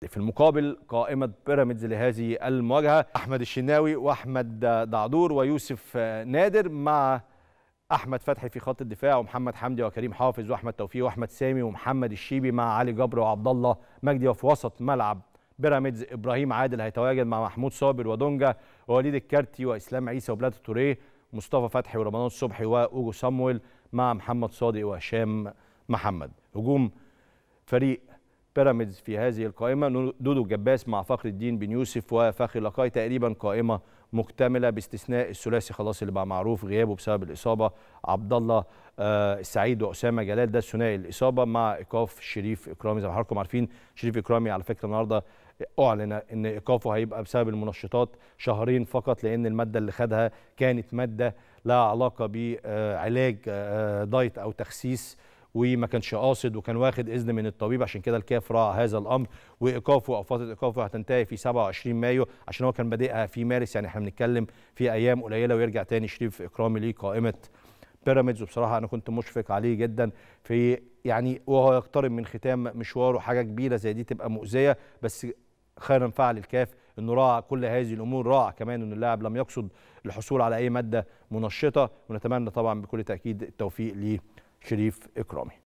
في المقابل قائمة بيراميدز لهذه المواجهة أحمد الشناوي وأحمد دعدور ويوسف نادر مع أحمد فتحي في خط الدفاع ومحمد حمدي وكريم حافظ وأحمد توفيق وأحمد سامي ومحمد الشيبي مع علي جبر وعبد الله مجدي وفي وسط ملعب بيراميدز إبراهيم عادل هيتواجد مع محمود صابر ودونجا ووليد الكارتي وإسلام عيسى وبلاد التوريه مصطفى فتحي ورمضان الصبحي وأوجو سامويل مع محمد صادق وهشام محمد هجوم فريق بيراميدز في هذه القائمه دودو جباس مع فخر الدين بن يوسف وفخر لقاي تقريبا قائمه مكتمله باستثناء الثلاثي خلاص اللي بقى معروف غيابه بسبب الاصابه عبد الله السعيد آه، واسامه جلال ده ثنائي الاصابه مع ايقاف شريف اكرامي زي ما حضراتكم عارفين شريف اكرامي على فكره النهارده اعلن ان ايقافه هيبقى بسبب المنشطات شهرين فقط لان الماده اللي خدها كانت ماده لها علاقه بعلاج آه، آه، دايت او تخسيس وما كانش قاصد وكان واخد اذن من الطبيب عشان كده الكاف راعى هذا الامر وايقافه او فتره ايقافه هتنتهي في 27 مايو عشان هو كان بادئها في مارس يعني احنا بنتكلم في ايام قليله ويرجع تاني شريف اكرامي لقائمه بيراميدز وبصراحه انا كنت مشفق عليه جدا في يعني وهو يقترب من ختام مشواره حاجه كبيره زي دي تبقى مؤذيه بس خيرا فعل الكاف انه راعى كل هذه الامور راعى كمان ان اللاعب لم يقصد الحصول على اي ماده منشطه ونتمنى طبعا بكل تاكيد التوفيق ليه شريف إكرامي